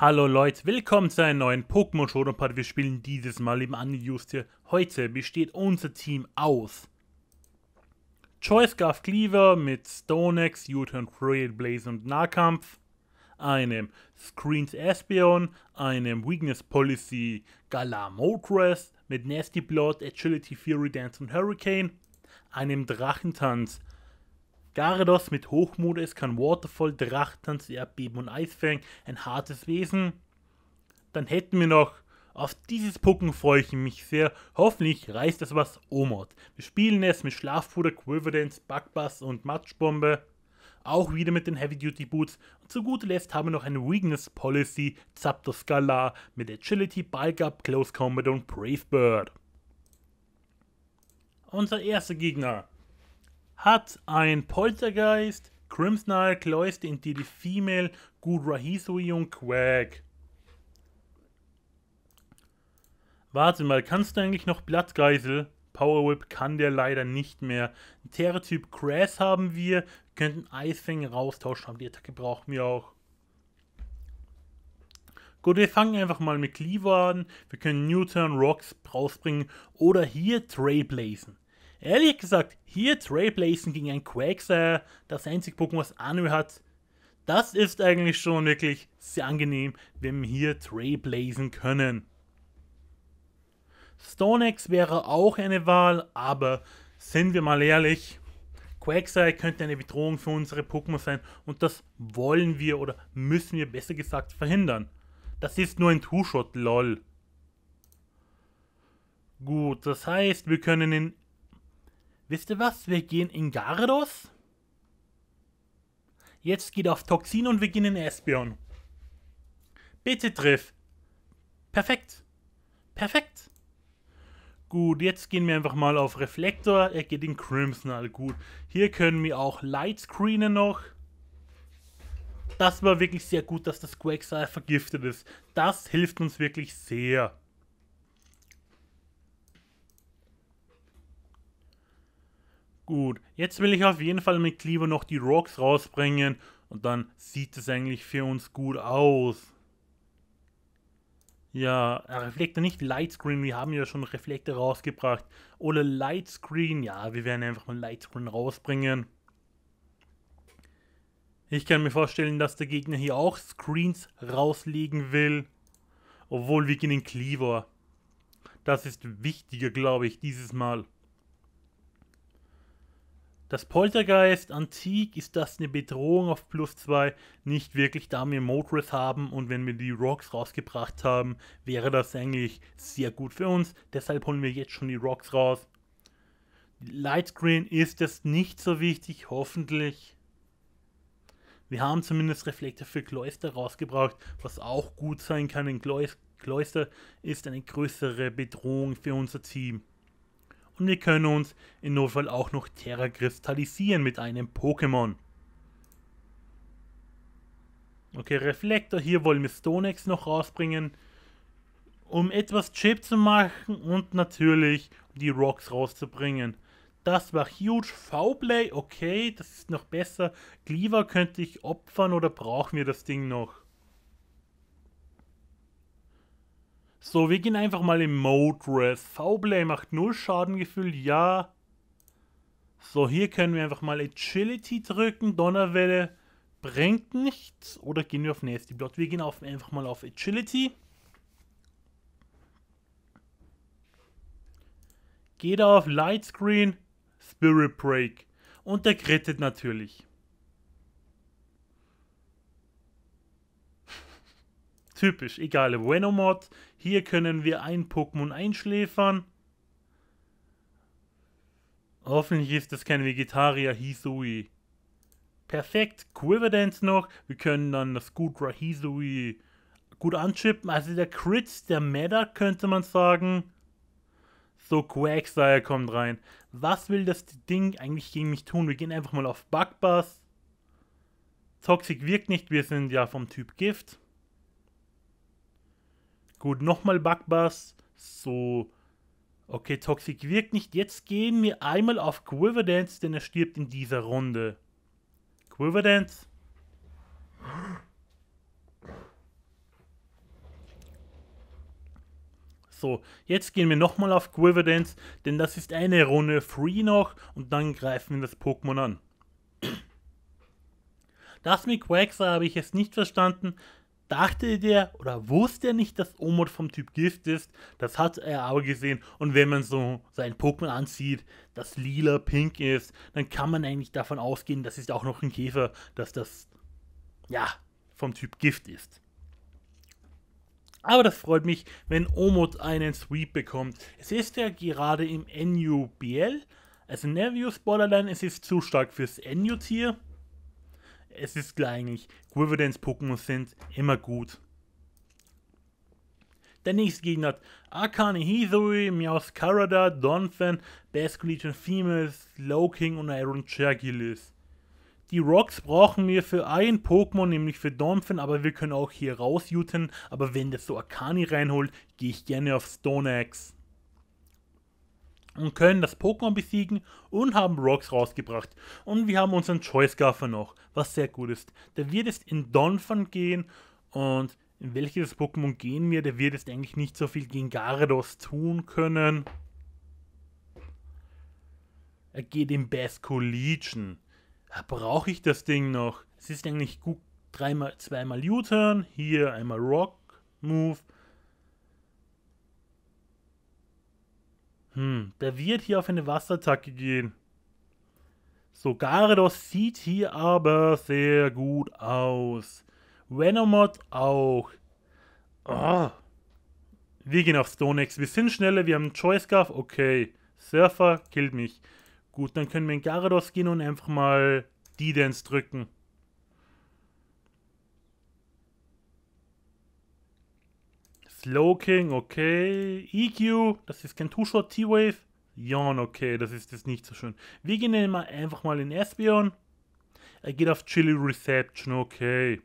Hallo Leute, willkommen zu einem neuen Pokémon Showdown Part. Wir spielen dieses Mal im Unused hier. Heute besteht unser Team aus Choice Garf Cleaver mit Stonex, U-Turn, Blaze und Nahkampf, einem Screens Espeon, einem Weakness Policy Galamodress mit Nasty Blood, Agility, Fury Dance und Hurricane, einem Drachentanz Garados mit Hochmut es kann Waterfall, Drachtanz, Erdbeben und Eisfang, ein hartes Wesen. Dann hätten wir noch, auf dieses Pucken freue ich mich sehr, hoffentlich reißt es was Omod. Wir spielen es mit Schlafpuder, Quiverdance, Bugbass und Matschbombe. Auch wieder mit den Heavy Duty Boots. Und zu guter Letzt haben wir noch eine Weakness Policy, Zapdos Galar mit Agility, Bulk Up, Close Combat und Brave Bird. Unser erster Gegner hat ein Poltergeist, Crimsonal Cloist into the Female und Quack. Warte mal, kannst du eigentlich noch Blattgeisel? Power Whip kann der leider nicht mehr. Ein Terra-Typ Crash haben wir. wir könnten Eisfänge raustauschen, haben die Attacke brauchen wir auch. Gut, wir fangen einfach mal mit Cleaver an. Wir können Newton, Rocks rausbringen oder hier Trailblazen. Ehrlich gesagt, hier Trailblazing gegen ein Quagsire, das einzig Pokémon, was Anu hat, das ist eigentlich schon wirklich sehr angenehm, wenn wir hier Trailblazen können. Stonex wäre auch eine Wahl, aber sind wir mal ehrlich, Quagsire könnte eine Bedrohung für unsere Pokémon sein und das wollen wir oder müssen wir besser gesagt verhindern. Das ist nur ein Two-Shot, lol. Gut, das heißt, wir können ihn Wisst ihr was? Wir gehen in Gardos. Jetzt geht auf Toxin und wir gehen in Espion. Bitte triff. Perfekt. Perfekt. Gut, jetzt gehen wir einfach mal auf Reflektor. Er geht in Crimson. Crimsonal. Gut, hier können wir auch Lightscreenen noch. Das war wirklich sehr gut, dass das Quagsire vergiftet ist. Das hilft uns wirklich sehr. Gut, jetzt will ich auf jeden Fall mit Cleaver noch die Rocks rausbringen und dann sieht es eigentlich für uns gut aus. Ja, äh, Reflektor, nicht Lightscreen. Wir haben ja schon Reflektor rausgebracht. Oder Lightscreen. Ja, wir werden einfach mal Lightscreen rausbringen. Ich kann mir vorstellen, dass der Gegner hier auch Screens rauslegen will. Obwohl, wir gehen in Cleaver. Das ist wichtiger, glaube ich, dieses Mal. Das Poltergeist Antik ist das eine Bedrohung auf Plus 2 nicht wirklich, da wir Motris haben und wenn wir die Rocks rausgebracht haben, wäre das eigentlich sehr gut für uns. Deshalb holen wir jetzt schon die Rocks raus. Lightscreen ist es nicht so wichtig, hoffentlich. Wir haben zumindest Reflektor für Cloister rausgebracht, was auch gut sein kann, denn Cloister ist eine größere Bedrohung für unser Team und wir können uns in Notfall auch noch Terra kristallisieren mit einem Pokémon. Okay, Reflektor, hier wollen wir Stonex noch rausbringen, um etwas Chip zu machen und natürlich die Rocks rauszubringen. Das war huge. V-Play, okay, das ist noch besser. Cleaver könnte ich opfern oder brauchen wir das Ding noch? So, wir gehen einfach mal im Mode Wrath. V-Blay macht null Schadengefühl, ja. So, hier können wir einfach mal Agility drücken. Donnerwelle bringt nichts. Oder gehen wir auf Nasty Blood? Wir gehen auf, einfach mal auf Agility. Geht auf Lightscreen, Spirit Break. Und der grittet natürlich. Typisch, egal, Venomod. Hier können wir ein Pokémon einschläfern. Hoffentlich ist das kein Vegetarier Hisui. Perfekt, Quiverdance noch. Wir können dann das Gudra Hisui gut anchippen. Also der Crit, der Matter, könnte man sagen. So, Quagsire kommt rein. Was will das Ding eigentlich gegen mich tun? Wir gehen einfach mal auf Bugbus. Toxic wirkt nicht, wir sind ja vom Typ Gift. Gut, nochmal Backbars. So. Okay, Toxic wirkt nicht. Jetzt gehen wir einmal auf Quiverdance, denn er stirbt in dieser Runde. Quiverdance. So, jetzt gehen wir nochmal auf Quiverdance, denn das ist eine Runde Free noch und dann greifen wir das Pokémon an. Das mit Quaxa habe ich jetzt nicht verstanden dachte der oder wusste er nicht, dass Omod vom Typ Gift ist. Das hat er aber gesehen. Und wenn man so sein Pokémon anzieht, das lila pink ist, dann kann man eigentlich davon ausgehen, das ist auch noch ein Käfer, dass das, ja, vom Typ Gift ist. Aber das freut mich, wenn Omod einen Sweep bekommt. Es ist ja gerade im NUBL, also Navius Borderline, es ist zu stark fürs NU-Tier es ist klar eigentlich, Guivadens Pokémon sind immer gut. Der nächste Gegner hat Arcane Hisui, Meowth Karada, Donphan, Basculitan Females, Slowking und Iron Chergilis. Die Rocks brauchen wir für ein Pokémon, nämlich für Donphan, aber wir können auch hier rausjuten. Aber wenn das so Arcani reinholt, gehe ich gerne auf Stone Axe und können das Pokémon besiegen und haben Rocks rausgebracht. Und wir haben unseren Choice Gaffer noch, was sehr gut ist. Der wird jetzt in Donphan gehen und in welches Pokémon gehen wir? Der wird jetzt eigentlich nicht so viel gegen Garados tun können. Er geht in Bascolegion. Ah, Brauche ich das Ding noch? Es ist eigentlich gut dreimal, zweimal U-Turn, hier einmal Rock Move Hm, der wird hier auf eine Wasserattacke gehen. So, Garados sieht hier aber sehr gut aus. Venomoth auch. Oh. Wir gehen auf Stonex. Wir sind schneller, wir haben einen Choice Scarf. Okay. Surfer killt mich. Gut, dann können wir in Garados gehen und einfach mal die Dance drücken. Slowking, okay. EQ, das ist kein Two-Shot T-Wave. Yawn, okay, das ist jetzt nicht so schön. Wir gehen mal einfach mal in Espion. Er geht auf Chili Reception, okay.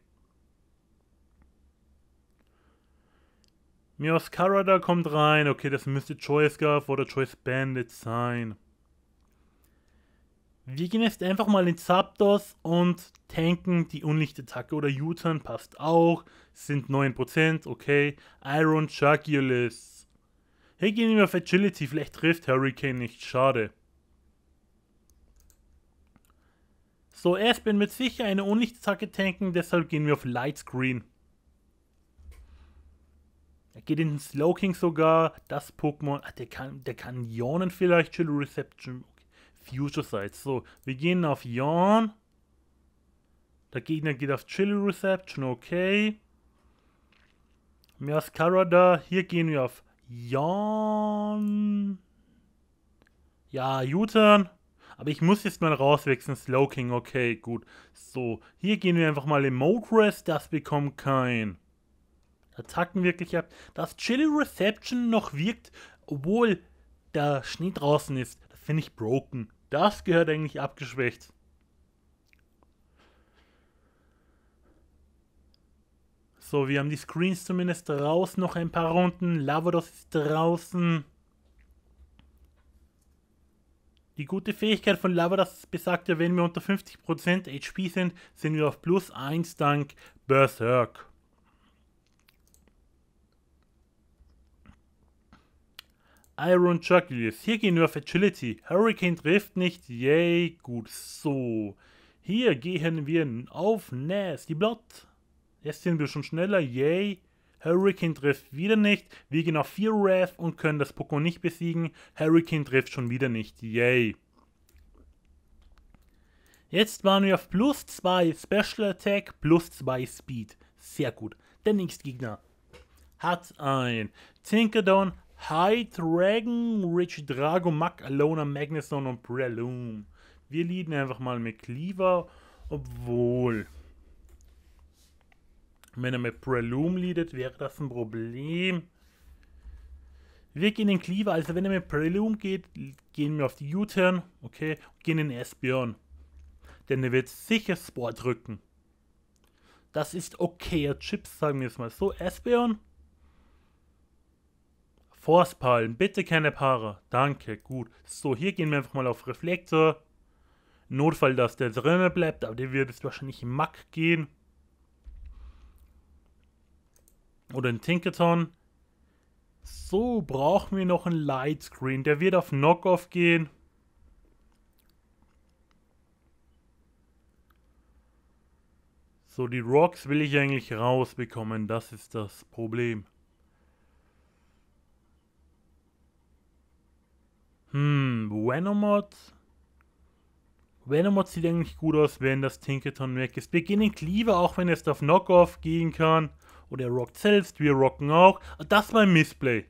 Mios Karada kommt rein, okay, das müsste Choice Guard oder Choice Bandit sein. Wir gehen jetzt einfach mal in Zapdos und tanken die Unlichtattacke oder U-Turn passt auch. Sind 9%, okay. Iron Chuckulus. Hier gehen wir auf Agility, vielleicht trifft Hurricane nicht, schade. So, Aspen wird sicher eine Unlichtattacke tanken, deshalb gehen wir auf Light Screen. Er geht in den Slowking sogar, das Pokémon, ach, der kann, der kann Ionen vielleicht, Chill Reception, Future Sites. So, wir gehen auf Yawn. Der Gegner geht auf Chili Reception, okay. da, hier gehen wir auf Yawn. Ja, U-Turn. Aber ich muss jetzt mal rauswechseln. Slowking, okay, gut. So, hier gehen wir einfach mal in Mode Rest. Das bekommt kein. Attacken wirklich ab. Dass Chili Reception noch wirkt, obwohl da Schnee draußen ist, das finde ich broken. Das gehört eigentlich abgeschwächt. So, wir haben die Screens zumindest raus, noch ein paar Runden. Lavados ist draußen. Die gute Fähigkeit von Lavados besagt ja, wenn wir unter 50% HP sind, sind wir auf plus 1 dank Berserk. Iron Jugulius. Hier gehen wir auf Agility. Hurricane trifft nicht. Yay, gut so. Hier gehen wir auf Nasty Blood. Jetzt sind wir schon schneller. Yay. Hurricane trifft wieder nicht. Wir gehen auf 4 Wrath und können das Pokémon nicht besiegen. Hurricane trifft schon wieder nicht. Yay. Jetzt waren wir auf plus 2 Special Attack, plus 2 Speed. Sehr gut. Der nächste Gegner hat ein Tinkerdon, High Dragon, Rich Drago, Mac, Alona, Magnuson und Prelume. Wir lieben einfach mal mit Cleaver, obwohl. Wenn er mit Prelume leadet, wäre das ein Problem. Wir gehen in Cleaver, also wenn er mit Prelume geht, gehen wir auf die U-Turn, okay, und gehen in Espion. Denn er wird sicher Sport drücken. Das ist okayer Chips, sagen wir es mal so. Espion. Forstpalmen, bitte keine Paare. Danke, gut. So, hier gehen wir einfach mal auf Reflektor. Notfall, dass der drinnen bleibt, aber der wird jetzt wahrscheinlich im Mack gehen. Oder in Tinkerton. So, brauchen wir noch einen Lightscreen. Der wird auf Knockoff gehen. So, die Rocks will ich eigentlich rausbekommen. Das ist das Problem. Hm, Venomoth. Venomoth sieht eigentlich gut aus, wenn das Tinkerton weg ist. Wir gehen in Cleaver, auch wenn es auf Knockoff gehen kann. Oder er rockt selbst, wir rocken auch. Das war ein Missplay.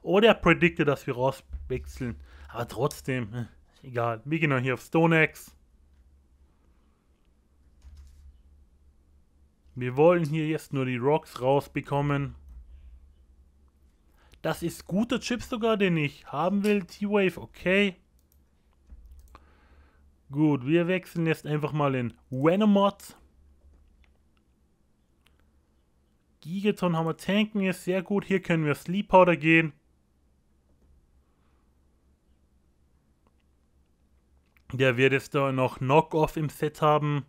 Oder er predikte, dass wir rauswechseln. Aber trotzdem, äh, egal. Wir gehen dann hier auf Stone Axe. Wir wollen hier jetzt nur die Rocks rausbekommen. Das ist guter Chip sogar, den ich haben will. T-Wave, okay. Gut, wir wechseln jetzt einfach mal in Venomod. Gigaton haben wir tanken, ist sehr gut. Hier können wir Sleep Powder gehen. Der wird jetzt da noch Knock-Off im Set haben.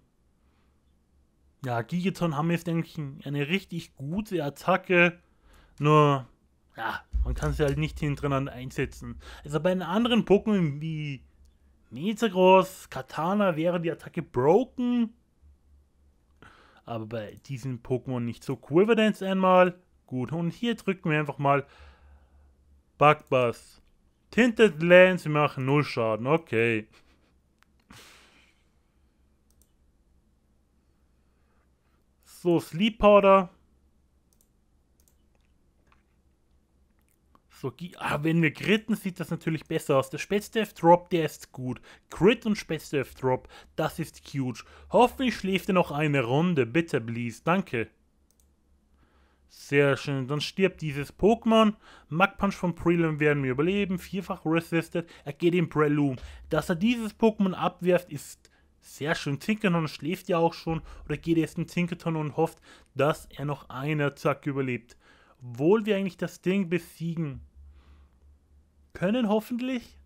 Ja, Gigaton haben wir jetzt, denke ich, eine richtig gute Attacke. Nur ja, man kann sie halt nicht hintereinander einsetzen. Also bei den anderen Pokémon wie Mezagross, Katana wäre die Attacke broken. Aber bei diesen Pokémon nicht so. Quiver Dance einmal. Gut, und hier drücken wir einfach mal Bugbus. Tinted Lens, wir machen null Schaden. Okay. So, Sleep Powder. Technologie. Aber ah, wenn wir gritten, sieht das natürlich besser aus. Der Spätsteff Drop, der ist gut. Crit und Spätsteff Drop, das ist huge. Hoffentlich schläft er noch eine Runde. Bitte, please. Danke. Sehr schön. Dann stirbt dieses Pokémon. Magpunch Punch von Preloom werden wir überleben. Vierfach resisted. Er geht in Preloom. Dass er dieses Pokémon abwirft, ist sehr schön. Tinkerton schläft ja auch schon oder geht jetzt in Tinkerton und hofft, dass er noch einen Attack überlebt. Obwohl wir eigentlich das Ding besiegen können, hoffentlich.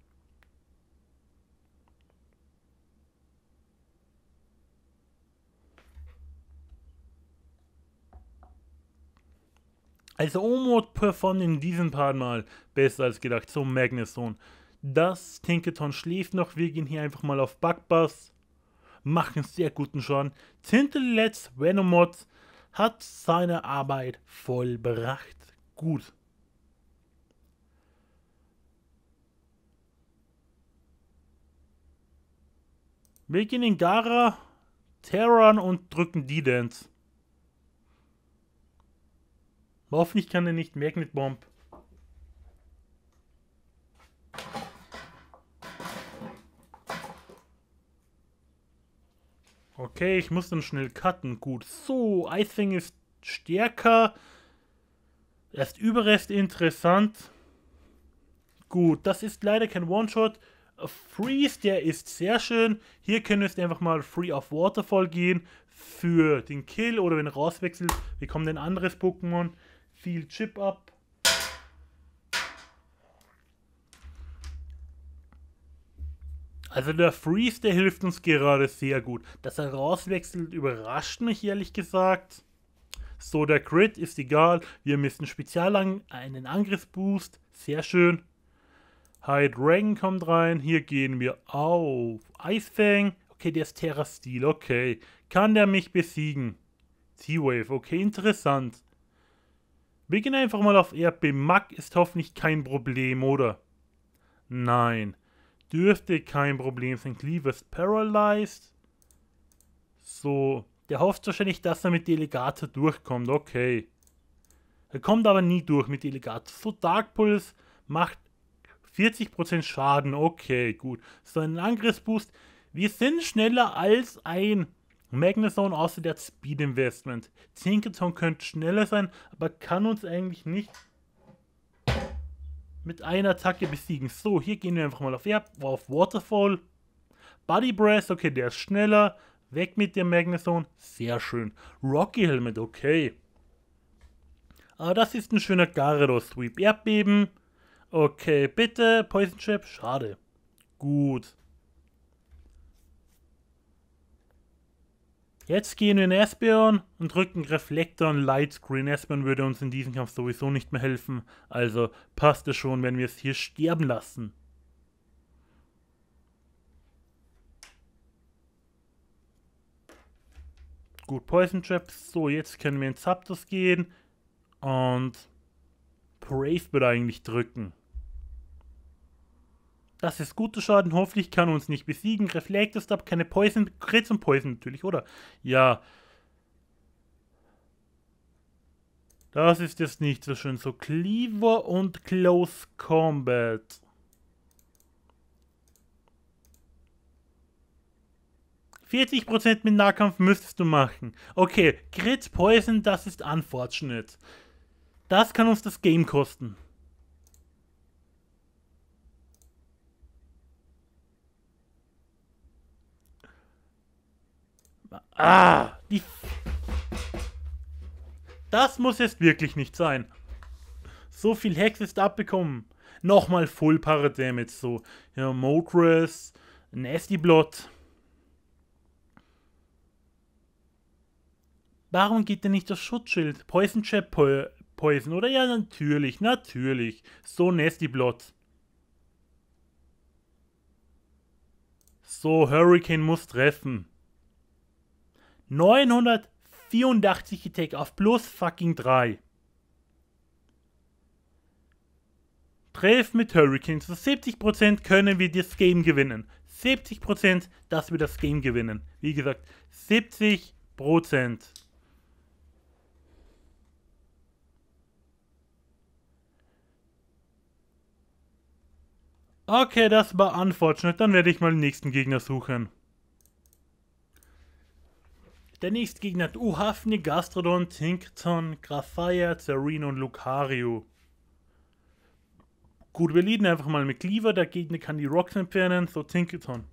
Also Omod performt in diesem Part mal besser als gedacht so Magneson. Das Tinketon schläft noch, wir gehen hier einfach mal auf Backbass. Machen sehr guten Schaden. Tintelets Venomod hat seine Arbeit vollbracht. Gut. Wir gehen in Gara, Terran und drücken die Dance. Hoffentlich kann er nicht Magnet Bomb. Okay, ich muss dann schnell cutten. Gut, so, Eisfang ist stärker. Er ist Überrest interessant. Gut, das ist leider kein One-Shot. Freeze, der ist sehr schön. Hier könntest du einfach mal Free of Waterfall gehen für den Kill oder wenn er rauswechselt, bekommt ein anderes Pokémon viel Chip ab. Also der Freeze, der hilft uns gerade sehr gut. Dass er rauswechselt, überrascht mich ehrlich gesagt. So, der Crit ist egal. Wir müssen spezial an einen Angriffsboost. Sehr schön. High Dragon kommt rein. Hier gehen wir auf. Ice Fang. Okay, der ist Terra-Stil. Okay. Kann der mich besiegen? T-Wave. Okay, interessant. Wir gehen einfach mal auf RB. Mack ist hoffentlich kein Problem, oder? Nein. Dürfte kein Problem sein. Cleaver ist paralyzed. So. Der hofft wahrscheinlich, dass er mit Delegator durchkommt. Okay. Er kommt aber nie durch mit Delegator. So, Dark Pulse macht 40% Schaden, okay, gut. So ein Angriffsboost. Wir sind schneller als ein Magnezone, außer der Speed Investment. Tinkerton könnte schneller sein, aber kann uns eigentlich nicht mit einer Attacke besiegen. So, hier gehen wir einfach mal auf, ja, auf Waterfall. Body Breath, okay, der ist schneller. Weg mit dem Magnezone, sehr schön. Rocky Helmet, okay. Aber das ist ein schöner Gyarados-Sweep. Erdbeben, Okay, bitte Poison Chip. Schade. Gut. Jetzt gehen wir in Espeon und drücken Reflektor und Lightscreen. Espeon würde uns in diesem Kampf sowieso nicht mehr helfen. Also passt es schon, wenn wir es hier sterben lassen. Gut, Poison Trap. So, jetzt können wir in Zapdos gehen. Und Brave Bird eigentlich drücken. Das ist guter Schaden. Hoffentlich kann uns nicht besiegen. Reflect ab. Keine Poison. Kritz und Poison natürlich, oder? Ja. Das ist jetzt nicht so schön. So, Cleaver und Close Combat. ...40% mit Nahkampf müsstest du machen. Okay, Crit Poison, das ist unfortunate. Das kann uns das Game kosten. Ah, die... Das muss jetzt wirklich nicht sein. So viel Hex ist abbekommen. Nochmal Full Paradamage. so. Ja, Motress, Nasty Blood. Warum geht denn nicht das Schutzschild? Poison Chap, Poison, oder? Ja, natürlich, natürlich. So nasty Blot. So, Hurricane muss treffen. 984 Attack auf plus fucking 3. Treff mit Hurricane. Zu 70% können wir das Game gewinnen. 70%, dass wir das Game gewinnen. Wie gesagt, 70%. Okay, das war unfortunate. Dann werde ich mal den nächsten Gegner suchen. Der nächste Gegner hat Uhafni, Gastrodon, Tinkton, Grafaya, Zerino und Lucario. Gut, wir leaden einfach mal mit Cleaver. Der Gegner kann die Rocks entfernen, so Tinkton.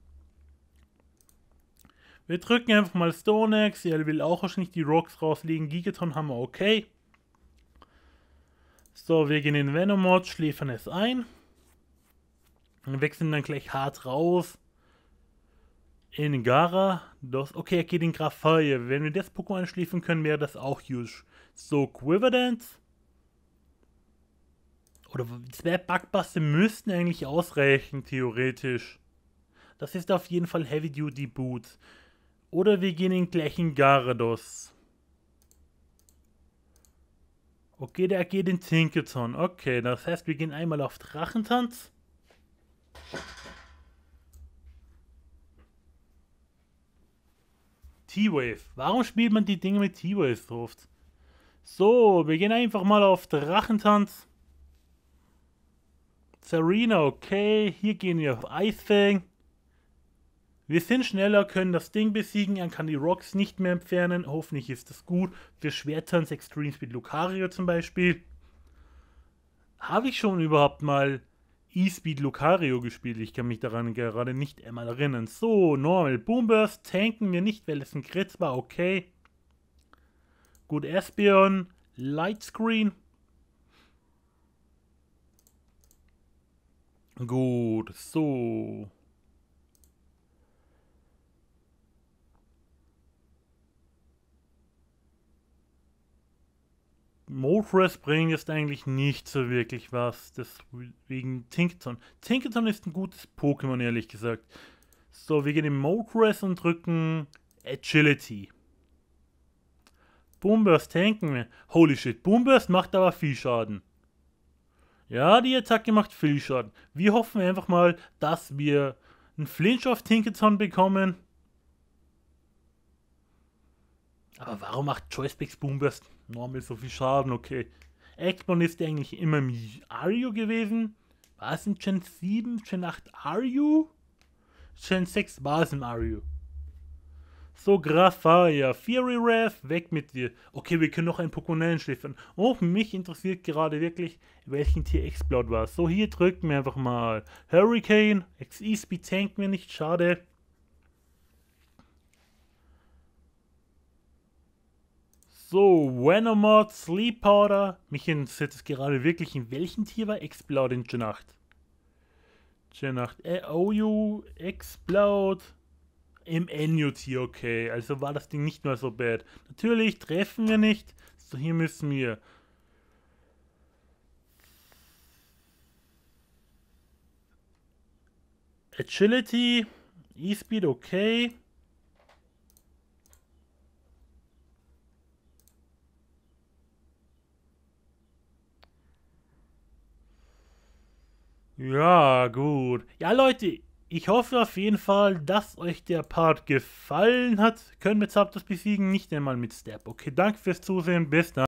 Wir drücken einfach mal Stone Axe. Er will auch wahrscheinlich die Rocks rauslegen. Gigaton haben wir okay. So, wir gehen in Venomod, schläfern es ein. Wir wechseln dann gleich hart raus in Gara. Das, okay, er geht in Grafalje. Wenn wir das Pokémon anschließen können, wäre das auch huge. So, Quiver Oder zwei Bugbuster müssten eigentlich ausreichen, theoretisch. Das ist auf jeden Fall Heavy Duty Boots. Oder wir gehen in gleichen Garados. Okay, der geht in Tinkerton. Okay, das heißt, wir gehen einmal auf Drachentanz. T-Wave. Warum spielt man die Dinge mit T-Wave so oft? So, wir gehen einfach mal auf Drachentanz. Serena, okay. Hier gehen wir auf Eisfang. Wir sind schneller, können das Ding besiegen. Er kann die Rocks nicht mehr entfernen. Hoffentlich ist das gut. Für Schwertanz Extreme Speed Lucario zum Beispiel. Habe ich schon überhaupt mal E-Speed Lucario gespielt. Ich kann mich daran gerade nicht einmal erinnern. So, Normal Boomburst tanken wir nicht, weil es ein Kritz war. Okay. Gut, Espion. Lightscreen. Gut, so. Motress bringt jetzt eigentlich nicht so wirklich was, deswegen Tinkerton. Tinkerton ist ein gutes Pokémon, ehrlich gesagt. So, wir gehen in Motress und drücken Agility. Boomburst tanken wir. Holy shit, Boomburst macht aber viel Schaden. Ja, die Attacke macht viel Schaden. Wir hoffen einfach mal, dass wir einen Flinch auf Tinkerton bekommen Aber warum macht Joysticks Boomburst normal so viel Schaden? Okay. Eggmon ist eigentlich immer im Ario gewesen. War es in Gen 7, Gen 8 Ario? Gen 6 war es im Ario. So, Grafaya, Fury Wrath, weg mit dir. Okay, wir können noch ein Pokémon schliffern. Oh, mich interessiert gerade wirklich, welchen Tier Explode war. So, hier drücken wir einfach mal. Hurricane, XE Speed tankt mir nicht, schade. So, Venomod, Sleep Powder. Mich interessiert es gerade wirklich, in welchem Tier war Explode in Genacht? Genacht, äh, OU, Explode. im Enio-Tier, okay. Also war das Ding nicht mehr so bad. Natürlich treffen wir nicht, so hier müssen wir Agility, E-Speed okay. Ja, gut. Ja, Leute, ich hoffe auf jeden Fall, dass euch der Part gefallen hat. Können wir Zapdos besiegen, nicht einmal mit Step. Okay, danke fürs Zusehen, bis dann.